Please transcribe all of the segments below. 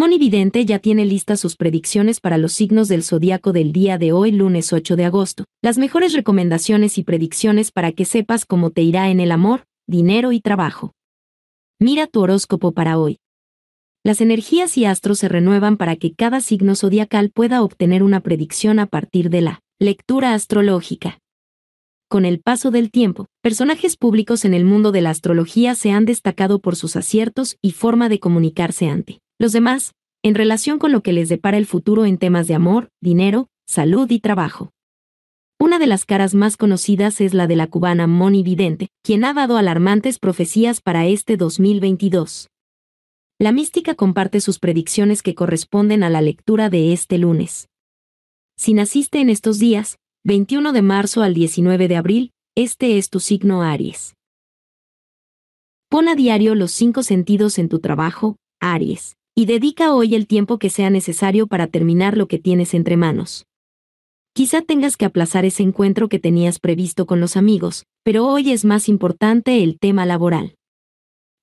Moni Vidente ya tiene listas sus predicciones para los signos del zodiaco del día de hoy, lunes 8 de agosto. Las mejores recomendaciones y predicciones para que sepas cómo te irá en el amor, dinero y trabajo. Mira tu horóscopo para hoy. Las energías y astros se renuevan para que cada signo zodiacal pueda obtener una predicción a partir de la lectura astrológica. Con el paso del tiempo, personajes públicos en el mundo de la astrología se han destacado por sus aciertos y forma de comunicarse ante los demás, en relación con lo que les depara el futuro en temas de amor, dinero, salud y trabajo. Una de las caras más conocidas es la de la cubana Moni Vidente, quien ha dado alarmantes profecías para este 2022. La mística comparte sus predicciones que corresponden a la lectura de este lunes. Si naciste en estos días, 21 de marzo al 19 de abril, este es tu signo Aries. Pon a diario los cinco sentidos en tu trabajo, Aries y dedica hoy el tiempo que sea necesario para terminar lo que tienes entre manos. Quizá tengas que aplazar ese encuentro que tenías previsto con los amigos, pero hoy es más importante el tema laboral.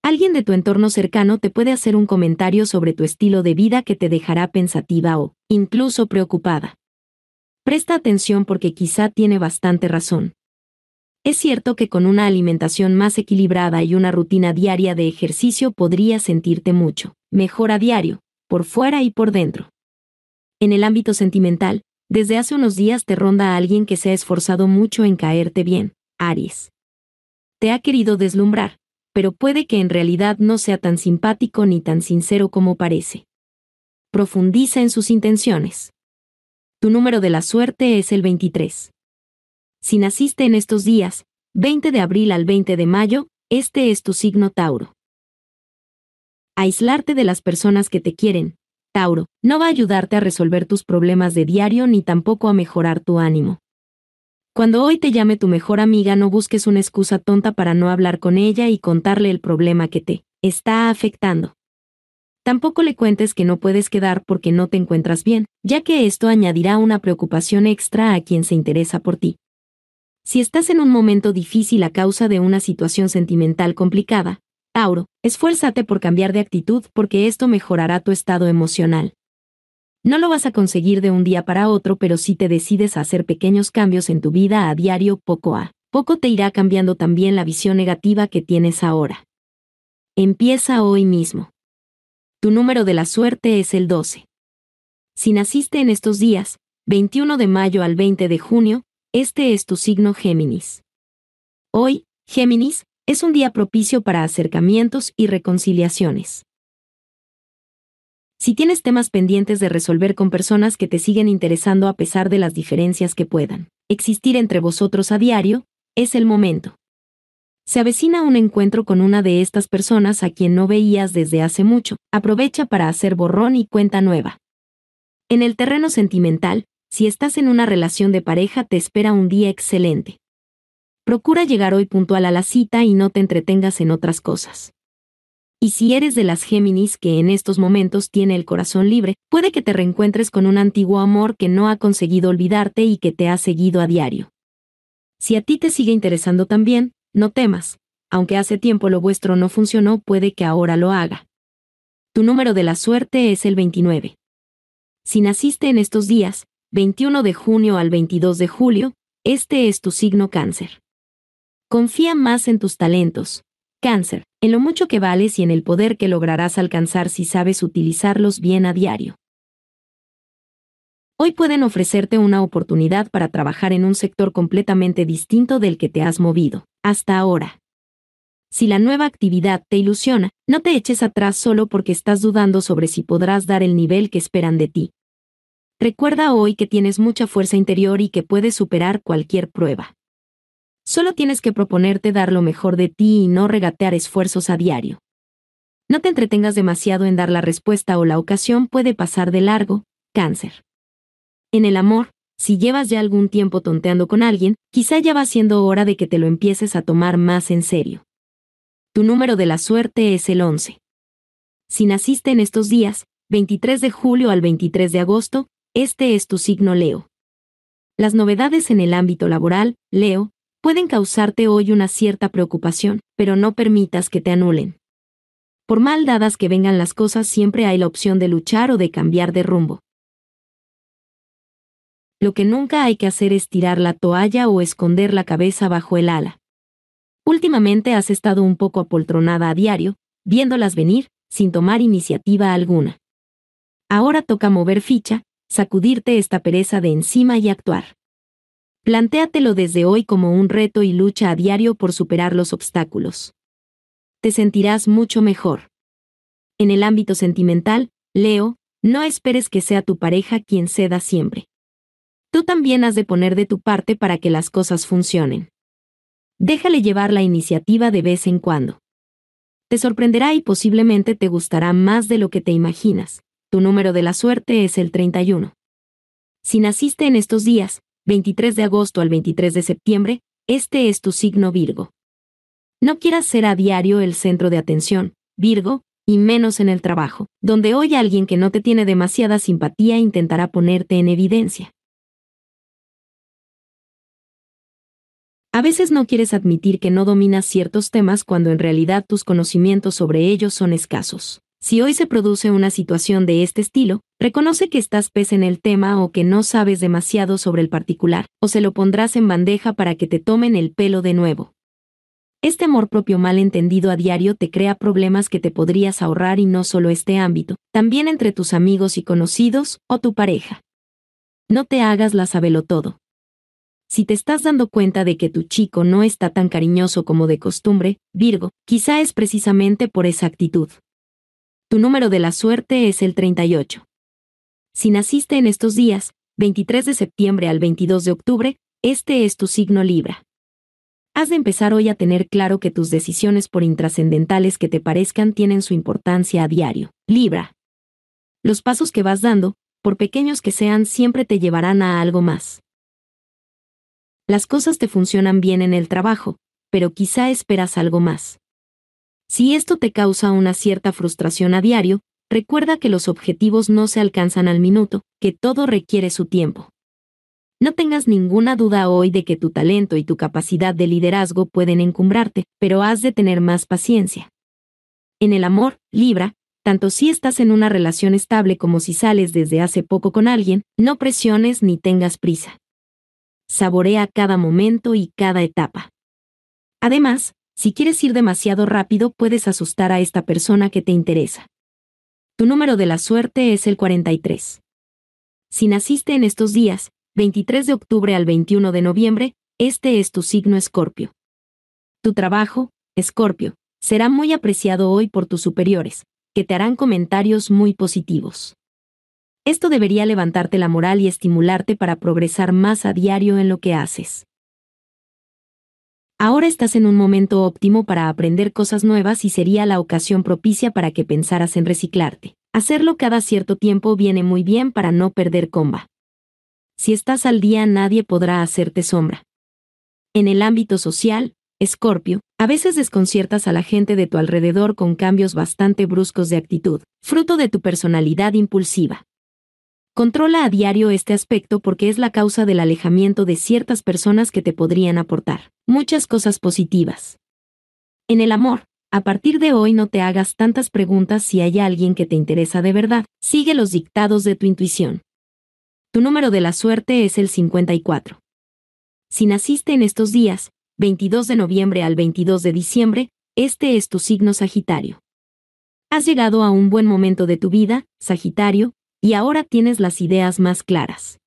Alguien de tu entorno cercano te puede hacer un comentario sobre tu estilo de vida que te dejará pensativa o, incluso preocupada. Presta atención porque quizá tiene bastante razón. Es cierto que con una alimentación más equilibrada y una rutina diaria de ejercicio podrías sentirte mucho mejor a diario, por fuera y por dentro. En el ámbito sentimental, desde hace unos días te ronda alguien que se ha esforzado mucho en caerte bien, Aries. Te ha querido deslumbrar, pero puede que en realidad no sea tan simpático ni tan sincero como parece. Profundiza en sus intenciones. Tu número de la suerte es el 23. Si naciste en estos días, 20 de abril al 20 de mayo, este es tu signo Tauro. Aislarte de las personas que te quieren, Tauro, no va a ayudarte a resolver tus problemas de diario ni tampoco a mejorar tu ánimo. Cuando hoy te llame tu mejor amiga no busques una excusa tonta para no hablar con ella y contarle el problema que te está afectando. Tampoco le cuentes que no puedes quedar porque no te encuentras bien, ya que esto añadirá una preocupación extra a quien se interesa por ti. Si estás en un momento difícil a causa de una situación sentimental complicada, Tauro, esfuérzate por cambiar de actitud porque esto mejorará tu estado emocional. No lo vas a conseguir de un día para otro, pero si te decides a hacer pequeños cambios en tu vida a diario, poco a poco te irá cambiando también la visión negativa que tienes ahora. Empieza hoy mismo. Tu número de la suerte es el 12. Si naciste en estos días, 21 de mayo al 20 de junio, este es tu signo Géminis. Hoy, Géminis, es un día propicio para acercamientos y reconciliaciones. Si tienes temas pendientes de resolver con personas que te siguen interesando a pesar de las diferencias que puedan existir entre vosotros a diario, es el momento. Se avecina un encuentro con una de estas personas a quien no veías desde hace mucho, aprovecha para hacer borrón y cuenta nueva. En el terreno sentimental, si estás en una relación de pareja te espera un día excelente. Procura llegar hoy puntual a la cita y no te entretengas en otras cosas. Y si eres de las Géminis que en estos momentos tiene el corazón libre, puede que te reencuentres con un antiguo amor que no ha conseguido olvidarte y que te ha seguido a diario. Si a ti te sigue interesando también, no temas, aunque hace tiempo lo vuestro no funcionó, puede que ahora lo haga. Tu número de la suerte es el 29. Si naciste en estos días, 21 de junio al 22 de julio, este es tu signo cáncer. Confía más en tus talentos. Cáncer, en lo mucho que vales y en el poder que lograrás alcanzar si sabes utilizarlos bien a diario. Hoy pueden ofrecerte una oportunidad para trabajar en un sector completamente distinto del que te has movido, hasta ahora. Si la nueva actividad te ilusiona, no te eches atrás solo porque estás dudando sobre si podrás dar el nivel que esperan de ti. Recuerda hoy que tienes mucha fuerza interior y que puedes superar cualquier prueba. Solo tienes que proponerte dar lo mejor de ti y no regatear esfuerzos a diario. No te entretengas demasiado en dar la respuesta o la ocasión puede pasar de largo, cáncer. En el amor, si llevas ya algún tiempo tonteando con alguien, quizá ya va siendo hora de que te lo empieces a tomar más en serio. Tu número de la suerte es el 11. Si naciste en estos días, 23 de julio al 23 de agosto, este es tu signo Leo. Las novedades en el ámbito laboral, Leo, pueden causarte hoy una cierta preocupación, pero no permitas que te anulen. Por mal dadas que vengan las cosas siempre hay la opción de luchar o de cambiar de rumbo. Lo que nunca hay que hacer es tirar la toalla o esconder la cabeza bajo el ala. Últimamente has estado un poco apoltronada a diario, viéndolas venir, sin tomar iniciativa alguna. Ahora toca mover ficha, sacudirte esta pereza de encima y actuar. Plantéatelo desde hoy como un reto y lucha a diario por superar los obstáculos. Te sentirás mucho mejor. En el ámbito sentimental, Leo, no esperes que sea tu pareja quien ceda siempre. Tú también has de poner de tu parte para que las cosas funcionen. Déjale llevar la iniciativa de vez en cuando. Te sorprenderá y posiblemente te gustará más de lo que te imaginas. Tu número de la suerte es el 31. Si naciste en estos días, 23 de agosto al 23 de septiembre, este es tu signo Virgo. No quieras ser a diario el centro de atención, Virgo, y menos en el trabajo, donde hoy alguien que no te tiene demasiada simpatía intentará ponerte en evidencia. A veces no quieres admitir que no dominas ciertos temas cuando en realidad tus conocimientos sobre ellos son escasos. Si hoy se produce una situación de este estilo, reconoce que estás pez en el tema o que no sabes demasiado sobre el particular, o se lo pondrás en bandeja para que te tomen el pelo de nuevo. Este amor propio mal entendido a diario te crea problemas que te podrías ahorrar y no solo este ámbito, también entre tus amigos y conocidos, o tu pareja. No te hagas la sabelo todo. Si te estás dando cuenta de que tu chico no está tan cariñoso como de costumbre, Virgo, quizá es precisamente por esa actitud. Tu número de la suerte es el 38. Si naciste en estos días, 23 de septiembre al 22 de octubre, este es tu signo Libra. Has de empezar hoy a tener claro que tus decisiones por intrascendentales que te parezcan tienen su importancia a diario. Libra. Los pasos que vas dando, por pequeños que sean, siempre te llevarán a algo más. Las cosas te funcionan bien en el trabajo, pero quizá esperas algo más. Si esto te causa una cierta frustración a diario, recuerda que los objetivos no se alcanzan al minuto, que todo requiere su tiempo. No tengas ninguna duda hoy de que tu talento y tu capacidad de liderazgo pueden encumbrarte, pero has de tener más paciencia. En el amor, Libra, tanto si estás en una relación estable como si sales desde hace poco con alguien, no presiones ni tengas prisa. Saborea cada momento y cada etapa. Además, si quieres ir demasiado rápido puedes asustar a esta persona que te interesa. Tu número de la suerte es el 43. Si naciste en estos días, 23 de octubre al 21 de noviembre, este es tu signo Escorpio. Tu trabajo, Escorpio, será muy apreciado hoy por tus superiores, que te harán comentarios muy positivos. Esto debería levantarte la moral y estimularte para progresar más a diario en lo que haces. Ahora estás en un momento óptimo para aprender cosas nuevas y sería la ocasión propicia para que pensaras en reciclarte. Hacerlo cada cierto tiempo viene muy bien para no perder comba. Si estás al día nadie podrá hacerte sombra. En el ámbito social, Escorpio, a veces desconciertas a la gente de tu alrededor con cambios bastante bruscos de actitud, fruto de tu personalidad impulsiva. Controla a diario este aspecto porque es la causa del alejamiento de ciertas personas que te podrían aportar muchas cosas positivas. En el amor, a partir de hoy no te hagas tantas preguntas si hay alguien que te interesa de verdad, sigue los dictados de tu intuición. Tu número de la suerte es el 54. Si naciste en estos días, 22 de noviembre al 22 de diciembre, este es tu signo Sagitario. Has llegado a un buen momento de tu vida, Sagitario, y ahora tienes las ideas más claras.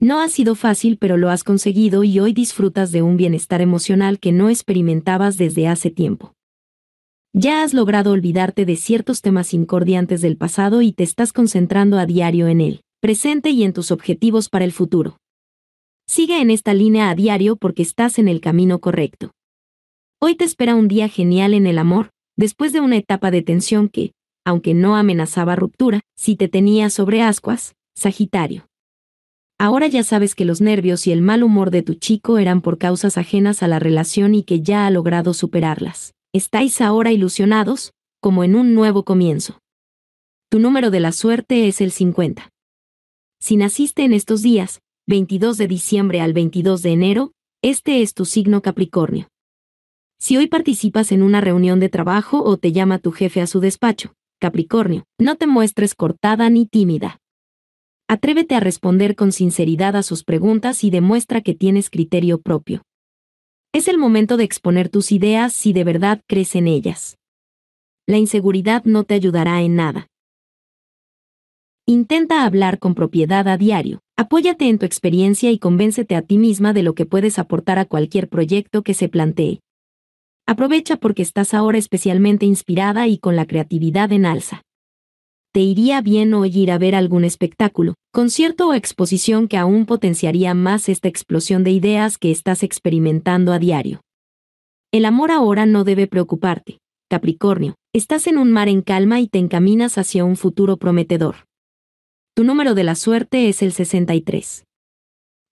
No ha sido fácil, pero lo has conseguido y hoy disfrutas de un bienestar emocional que no experimentabas desde hace tiempo. Ya has logrado olvidarte de ciertos temas incordiantes del pasado y te estás concentrando a diario en el presente y en tus objetivos para el futuro. Sigue en esta línea a diario porque estás en el camino correcto. Hoy te espera un día genial en el amor, después de una etapa de tensión que, aunque no amenazaba ruptura, si te tenía sobre ascuas, Sagitario. Ahora ya sabes que los nervios y el mal humor de tu chico eran por causas ajenas a la relación y que ya ha logrado superarlas. Estáis ahora ilusionados, como en un nuevo comienzo. Tu número de la suerte es el 50. Si naciste en estos días, 22 de diciembre al 22 de enero, este es tu signo Capricornio. Si hoy participas en una reunión de trabajo o te llama tu jefe a su despacho, Capricornio, no te muestres cortada ni tímida. Atrévete a responder con sinceridad a sus preguntas y demuestra que tienes criterio propio. Es el momento de exponer tus ideas si de verdad crees en ellas. La inseguridad no te ayudará en nada. Intenta hablar con propiedad a diario. Apóyate en tu experiencia y convéncete a ti misma de lo que puedes aportar a cualquier proyecto que se plantee. Aprovecha porque estás ahora especialmente inspirada y con la creatividad en alza. Te iría bien hoy ir a ver algún espectáculo, concierto o exposición que aún potenciaría más esta explosión de ideas que estás experimentando a diario. El amor ahora no debe preocuparte, Capricornio, estás en un mar en calma y te encaminas hacia un futuro prometedor. Tu número de la suerte es el 63.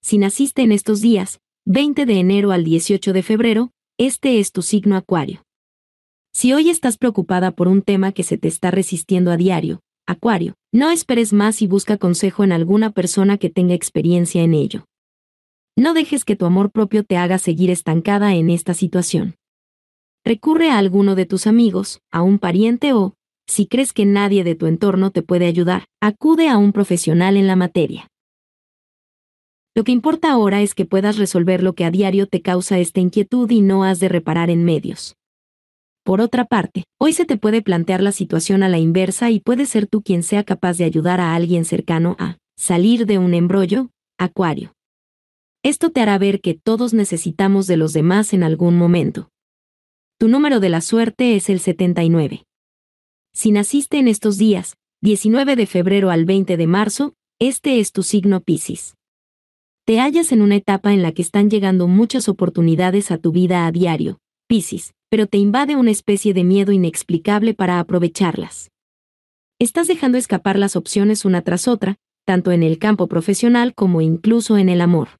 Si naciste en estos días, 20 de enero al 18 de febrero, este es tu signo Acuario. Si hoy estás preocupada por un tema que se te está resistiendo a diario, Acuario, no esperes más y busca consejo en alguna persona que tenga experiencia en ello. No dejes que tu amor propio te haga seguir estancada en esta situación. Recurre a alguno de tus amigos, a un pariente o, si crees que nadie de tu entorno te puede ayudar, acude a un profesional en la materia. Lo que importa ahora es que puedas resolver lo que a diario te causa esta inquietud y no has de reparar en medios. Por otra parte, hoy se te puede plantear la situación a la inversa y puede ser tú quien sea capaz de ayudar a alguien cercano a salir de un embrollo, acuario. Esto te hará ver que todos necesitamos de los demás en algún momento. Tu número de la suerte es el 79. Si naciste en estos días, 19 de febrero al 20 de marzo, este es tu signo Piscis. Te hallas en una etapa en la que están llegando muchas oportunidades a tu vida a diario, Piscis, pero te invade una especie de miedo inexplicable para aprovecharlas. Estás dejando escapar las opciones una tras otra, tanto en el campo profesional como incluso en el amor.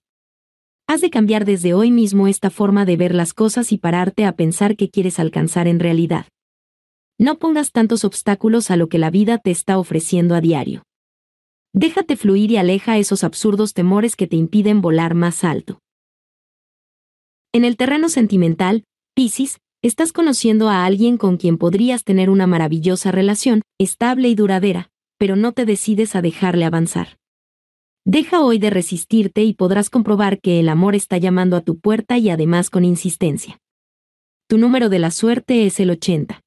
Has de cambiar desde hoy mismo esta forma de ver las cosas y pararte a pensar qué quieres alcanzar en realidad. No pongas tantos obstáculos a lo que la vida te está ofreciendo a diario. Déjate fluir y aleja esos absurdos temores que te impiden volar más alto. En el terreno sentimental, Piscis, estás conociendo a alguien con quien podrías tener una maravillosa relación, estable y duradera, pero no te decides a dejarle avanzar. Deja hoy de resistirte y podrás comprobar que el amor está llamando a tu puerta y además con insistencia. Tu número de la suerte es el 80.